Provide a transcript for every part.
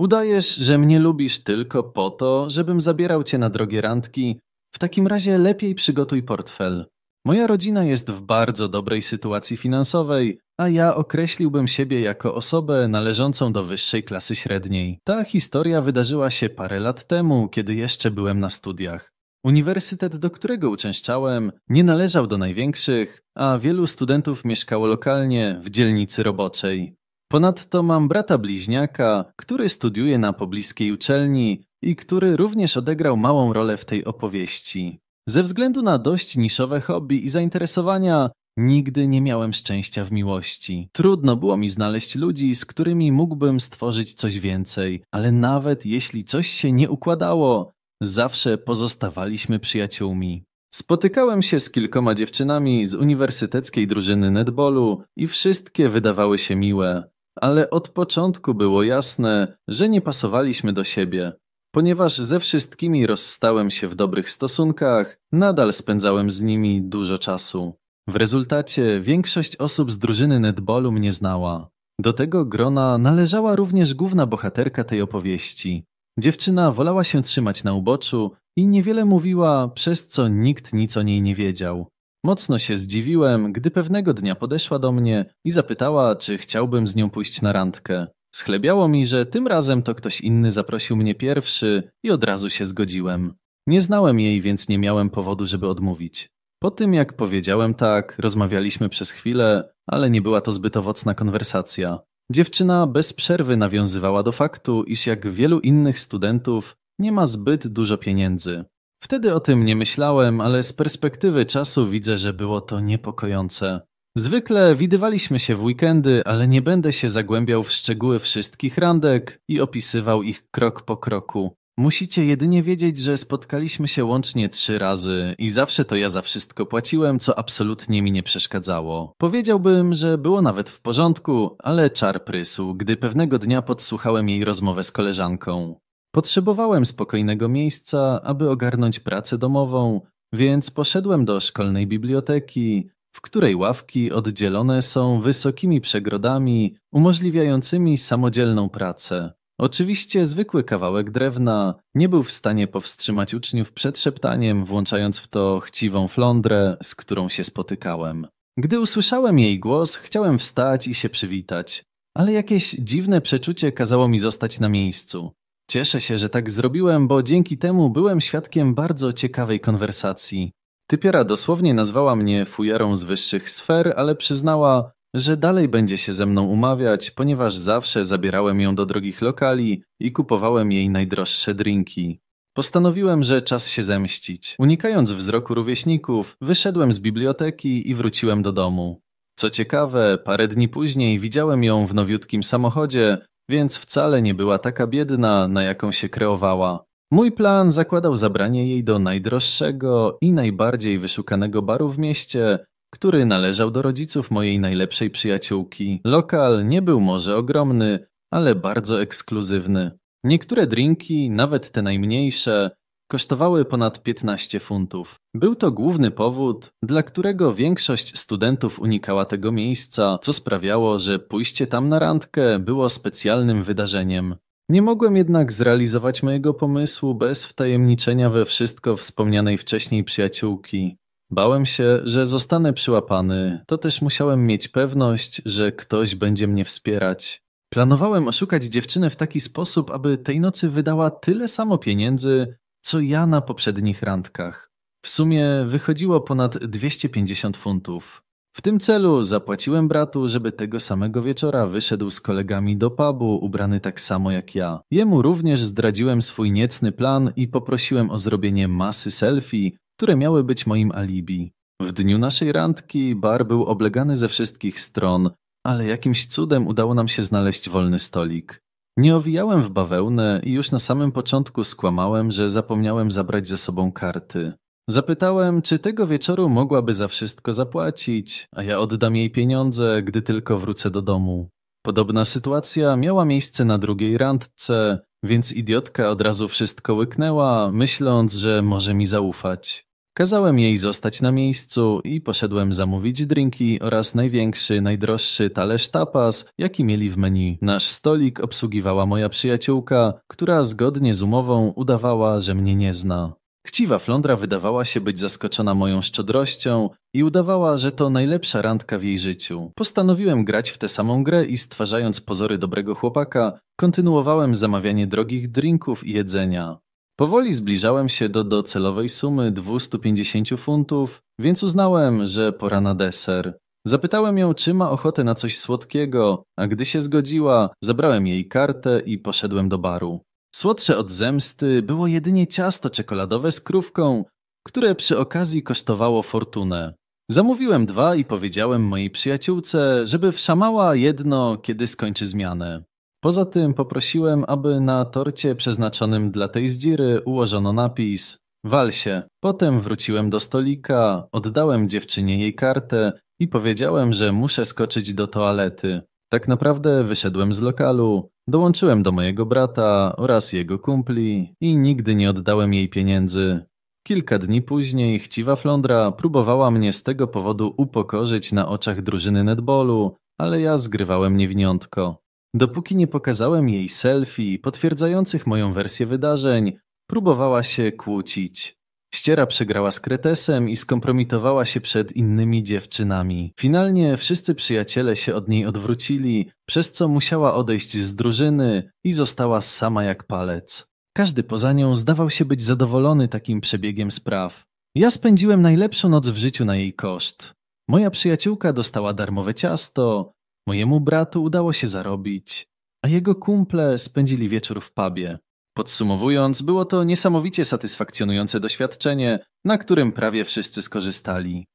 Udajesz, że mnie lubisz tylko po to, żebym zabierał cię na drogie randki. W takim razie lepiej przygotuj portfel. Moja rodzina jest w bardzo dobrej sytuacji finansowej, a ja określiłbym siebie jako osobę należącą do wyższej klasy średniej. Ta historia wydarzyła się parę lat temu, kiedy jeszcze byłem na studiach. Uniwersytet, do którego uczęszczałem, nie należał do największych, a wielu studentów mieszkało lokalnie w dzielnicy roboczej. Ponadto mam brata bliźniaka, który studiuje na pobliskiej uczelni i który również odegrał małą rolę w tej opowieści. Ze względu na dość niszowe hobby i zainteresowania, nigdy nie miałem szczęścia w miłości. Trudno było mi znaleźć ludzi, z którymi mógłbym stworzyć coś więcej, ale nawet jeśli coś się nie układało, zawsze pozostawaliśmy przyjaciółmi. Spotykałem się z kilkoma dziewczynami z uniwersyteckiej drużyny netbolu i wszystkie wydawały się miłe ale od początku było jasne, że nie pasowaliśmy do siebie. Ponieważ ze wszystkimi rozstałem się w dobrych stosunkach, nadal spędzałem z nimi dużo czasu. W rezultacie większość osób z drużyny netbolu mnie znała. Do tego grona należała również główna bohaterka tej opowieści. Dziewczyna wolała się trzymać na uboczu i niewiele mówiła, przez co nikt nic o niej nie wiedział. Mocno się zdziwiłem, gdy pewnego dnia podeszła do mnie i zapytała, czy chciałbym z nią pójść na randkę. Schlebiało mi, że tym razem to ktoś inny zaprosił mnie pierwszy i od razu się zgodziłem. Nie znałem jej, więc nie miałem powodu, żeby odmówić. Po tym jak powiedziałem tak, rozmawialiśmy przez chwilę, ale nie była to zbyt owocna konwersacja. Dziewczyna bez przerwy nawiązywała do faktu, iż jak wielu innych studentów nie ma zbyt dużo pieniędzy. Wtedy o tym nie myślałem, ale z perspektywy czasu widzę, że było to niepokojące. Zwykle widywaliśmy się w weekendy, ale nie będę się zagłębiał w szczegóły wszystkich randek i opisywał ich krok po kroku. Musicie jedynie wiedzieć, że spotkaliśmy się łącznie trzy razy i zawsze to ja za wszystko płaciłem, co absolutnie mi nie przeszkadzało. Powiedziałbym, że było nawet w porządku, ale czar prysł, gdy pewnego dnia podsłuchałem jej rozmowę z koleżanką. Potrzebowałem spokojnego miejsca, aby ogarnąć pracę domową, więc poszedłem do szkolnej biblioteki, w której ławki oddzielone są wysokimi przegrodami umożliwiającymi samodzielną pracę. Oczywiście zwykły kawałek drewna nie był w stanie powstrzymać uczniów przed szeptaniem, włączając w to chciwą flądrę, z którą się spotykałem. Gdy usłyszałem jej głos, chciałem wstać i się przywitać, ale jakieś dziwne przeczucie kazało mi zostać na miejscu. Cieszę się, że tak zrobiłem, bo dzięki temu byłem świadkiem bardzo ciekawej konwersacji. Typiera dosłownie nazwała mnie fujarą z wyższych sfer, ale przyznała, że dalej będzie się ze mną umawiać, ponieważ zawsze zabierałem ją do drogich lokali i kupowałem jej najdroższe drinki. Postanowiłem, że czas się zemścić. Unikając wzroku rówieśników, wyszedłem z biblioteki i wróciłem do domu. Co ciekawe, parę dni później widziałem ją w nowiutkim samochodzie, więc wcale nie była taka biedna, na jaką się kreowała. Mój plan zakładał zabranie jej do najdroższego i najbardziej wyszukanego baru w mieście, który należał do rodziców mojej najlepszej przyjaciółki. Lokal nie był może ogromny, ale bardzo ekskluzywny. Niektóre drinki, nawet te najmniejsze, kosztowały ponad 15 funtów. Był to główny powód, dla którego większość studentów unikała tego miejsca, co sprawiało, że pójście tam na randkę było specjalnym wydarzeniem. Nie mogłem jednak zrealizować mojego pomysłu bez wtajemniczenia we wszystko wspomnianej wcześniej przyjaciółki. Bałem się, że zostanę przyłapany, to też musiałem mieć pewność, że ktoś będzie mnie wspierać. Planowałem oszukać dziewczynę w taki sposób, aby tej nocy wydała tyle samo pieniędzy, co ja na poprzednich randkach. W sumie wychodziło ponad 250 funtów. W tym celu zapłaciłem bratu, żeby tego samego wieczora wyszedł z kolegami do pubu, ubrany tak samo jak ja. Jemu również zdradziłem swój niecny plan i poprosiłem o zrobienie masy selfie, które miały być moim alibi. W dniu naszej randki bar był oblegany ze wszystkich stron, ale jakimś cudem udało nam się znaleźć wolny stolik. Nie owijałem w bawełnę i już na samym początku skłamałem, że zapomniałem zabrać ze sobą karty. Zapytałem, czy tego wieczoru mogłaby za wszystko zapłacić, a ja oddam jej pieniądze, gdy tylko wrócę do domu. Podobna sytuacja miała miejsce na drugiej randce, więc idiotka od razu wszystko łyknęła, myśląc, że może mi zaufać. Kazałem jej zostać na miejscu i poszedłem zamówić drinki oraz największy, najdroższy talerz tapas, jaki mieli w menu. Nasz stolik obsługiwała moja przyjaciółka, która zgodnie z umową udawała, że mnie nie zna. Chciwa Flondra wydawała się być zaskoczona moją szczodrością i udawała, że to najlepsza randka w jej życiu. Postanowiłem grać w tę samą grę i stwarzając pozory dobrego chłopaka, kontynuowałem zamawianie drogich drinków i jedzenia. Powoli zbliżałem się do docelowej sumy 250 funtów, więc uznałem, że pora na deser. Zapytałem ją, czy ma ochotę na coś słodkiego, a gdy się zgodziła, zabrałem jej kartę i poszedłem do baru. Słodsze od zemsty było jedynie ciasto czekoladowe z krówką, które przy okazji kosztowało fortunę. Zamówiłem dwa i powiedziałem mojej przyjaciółce, żeby wszamała jedno, kiedy skończy zmianę. Poza tym poprosiłem, aby na torcie przeznaczonym dla tej zdziry ułożono napis Wal się. Potem wróciłem do stolika, oddałem dziewczynie jej kartę i powiedziałem, że muszę skoczyć do toalety. Tak naprawdę wyszedłem z lokalu, dołączyłem do mojego brata oraz jego kumpli i nigdy nie oddałem jej pieniędzy. Kilka dni później chciwa flądra próbowała mnie z tego powodu upokorzyć na oczach drużyny netbolu, ale ja zgrywałem niewiniątko. Dopóki nie pokazałem jej selfie potwierdzających moją wersję wydarzeń, próbowała się kłócić. Ściera przegrała z Kretesem i skompromitowała się przed innymi dziewczynami. Finalnie wszyscy przyjaciele się od niej odwrócili, przez co musiała odejść z drużyny i została sama jak palec. Każdy poza nią zdawał się być zadowolony takim przebiegiem spraw. Ja spędziłem najlepszą noc w życiu na jej koszt. Moja przyjaciółka dostała darmowe ciasto, Mojemu bratu udało się zarobić, a jego kumple spędzili wieczór w pubie. Podsumowując, było to niesamowicie satysfakcjonujące doświadczenie, na którym prawie wszyscy skorzystali.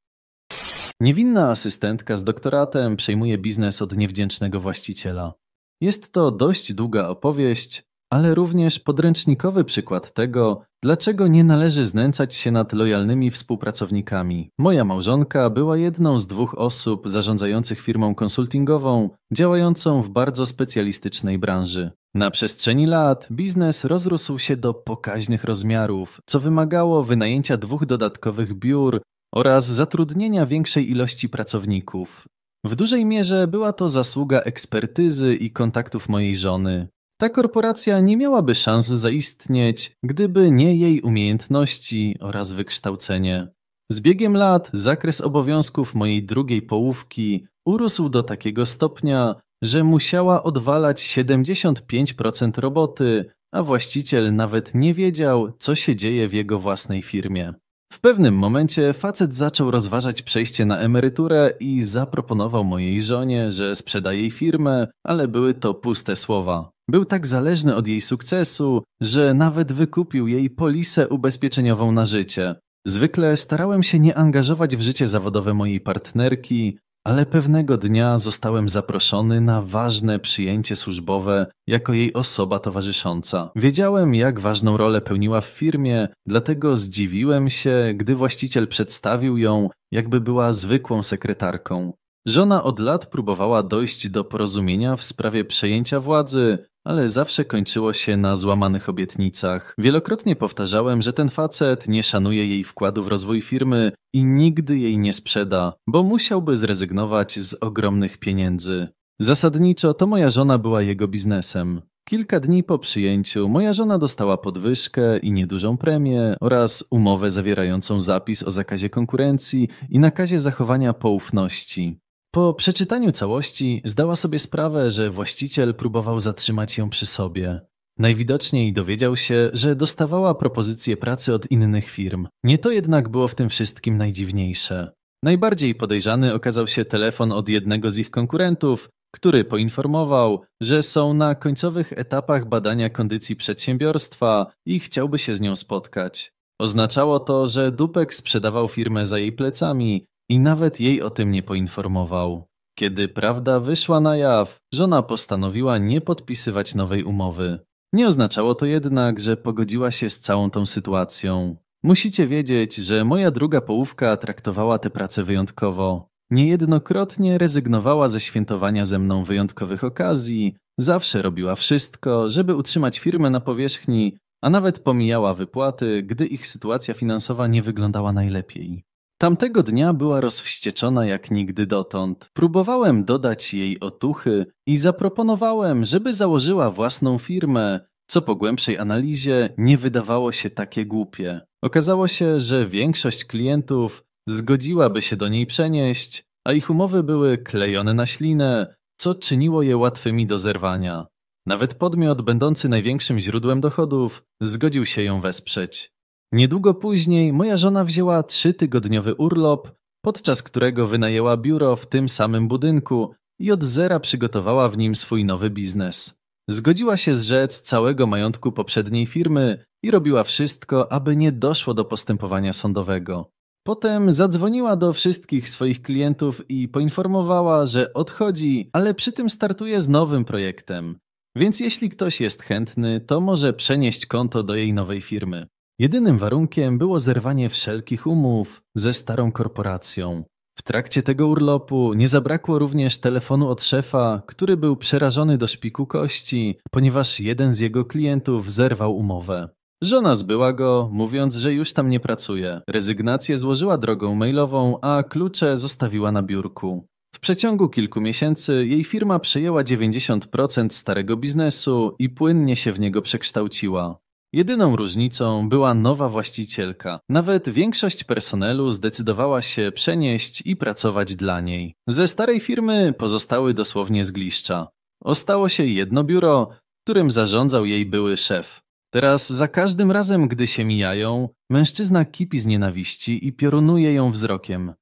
Niewinna asystentka z doktoratem przejmuje biznes od niewdzięcznego właściciela. Jest to dość długa opowieść, ale również podręcznikowy przykład tego, dlaczego nie należy znęcać się nad lojalnymi współpracownikami. Moja małżonka była jedną z dwóch osób zarządzających firmą konsultingową, działającą w bardzo specjalistycznej branży. Na przestrzeni lat biznes rozrósł się do pokaźnych rozmiarów, co wymagało wynajęcia dwóch dodatkowych biur oraz zatrudnienia większej ilości pracowników. W dużej mierze była to zasługa ekspertyzy i kontaktów mojej żony. Ta korporacja nie miałaby szans zaistnieć, gdyby nie jej umiejętności oraz wykształcenie. Z biegiem lat zakres obowiązków mojej drugiej połówki urósł do takiego stopnia, że musiała odwalać 75% roboty, a właściciel nawet nie wiedział, co się dzieje w jego własnej firmie. W pewnym momencie facet zaczął rozważać przejście na emeryturę i zaproponował mojej żonie, że sprzedaje jej firmę, ale były to puste słowa. Był tak zależny od jej sukcesu, że nawet wykupił jej polisę ubezpieczeniową na życie. Zwykle starałem się nie angażować w życie zawodowe mojej partnerki, ale pewnego dnia zostałem zaproszony na ważne przyjęcie służbowe jako jej osoba towarzysząca. Wiedziałem, jak ważną rolę pełniła w firmie, dlatego zdziwiłem się, gdy właściciel przedstawił ją, jakby była zwykłą sekretarką. Żona od lat próbowała dojść do porozumienia w sprawie przejęcia władzy, ale zawsze kończyło się na złamanych obietnicach. Wielokrotnie powtarzałem, że ten facet nie szanuje jej wkładu w rozwój firmy i nigdy jej nie sprzeda, bo musiałby zrezygnować z ogromnych pieniędzy. Zasadniczo to moja żona była jego biznesem. Kilka dni po przyjęciu moja żona dostała podwyżkę i niedużą premię oraz umowę zawierającą zapis o zakazie konkurencji i nakazie zachowania poufności. Po przeczytaniu całości zdała sobie sprawę, że właściciel próbował zatrzymać ją przy sobie. Najwidoczniej dowiedział się, że dostawała propozycje pracy od innych firm. Nie to jednak było w tym wszystkim najdziwniejsze. Najbardziej podejrzany okazał się telefon od jednego z ich konkurentów, który poinformował, że są na końcowych etapach badania kondycji przedsiębiorstwa i chciałby się z nią spotkać. Oznaczało to, że Dupek sprzedawał firmę za jej plecami i nawet jej o tym nie poinformował. Kiedy prawda wyszła na jaw, żona postanowiła nie podpisywać nowej umowy. Nie oznaczało to jednak, że pogodziła się z całą tą sytuacją. Musicie wiedzieć, że moja druga połówka traktowała tę pracę wyjątkowo. Niejednokrotnie rezygnowała ze świętowania ze mną wyjątkowych okazji, zawsze robiła wszystko, żeby utrzymać firmę na powierzchni, a nawet pomijała wypłaty, gdy ich sytuacja finansowa nie wyglądała najlepiej. Tamtego dnia była rozwścieczona jak nigdy dotąd. Próbowałem dodać jej otuchy i zaproponowałem, żeby założyła własną firmę, co po głębszej analizie nie wydawało się takie głupie. Okazało się, że większość klientów zgodziłaby się do niej przenieść, a ich umowy były klejone na ślinę, co czyniło je łatwymi do zerwania. Nawet podmiot będący największym źródłem dochodów zgodził się ją wesprzeć. Niedługo później moja żona wzięła trzytygodniowy urlop, podczas którego wynajęła biuro w tym samym budynku i od zera przygotowała w nim swój nowy biznes. Zgodziła się zrzec całego majątku poprzedniej firmy i robiła wszystko, aby nie doszło do postępowania sądowego. Potem zadzwoniła do wszystkich swoich klientów i poinformowała, że odchodzi, ale przy tym startuje z nowym projektem. Więc jeśli ktoś jest chętny, to może przenieść konto do jej nowej firmy. Jedynym warunkiem było zerwanie wszelkich umów ze starą korporacją. W trakcie tego urlopu nie zabrakło również telefonu od szefa, który był przerażony do szpiku kości, ponieważ jeden z jego klientów zerwał umowę. Żona zbyła go, mówiąc, że już tam nie pracuje. Rezygnację złożyła drogą mailową, a klucze zostawiła na biurku. W przeciągu kilku miesięcy jej firma przejęła 90% starego biznesu i płynnie się w niego przekształciła. Jedyną różnicą była nowa właścicielka. Nawet większość personelu zdecydowała się przenieść i pracować dla niej. Ze starej firmy pozostały dosłownie zgliszcza. Ostało się jedno biuro, którym zarządzał jej były szef. Teraz za każdym razem, gdy się mijają, mężczyzna kipi z nienawiści i piorunuje ją wzrokiem.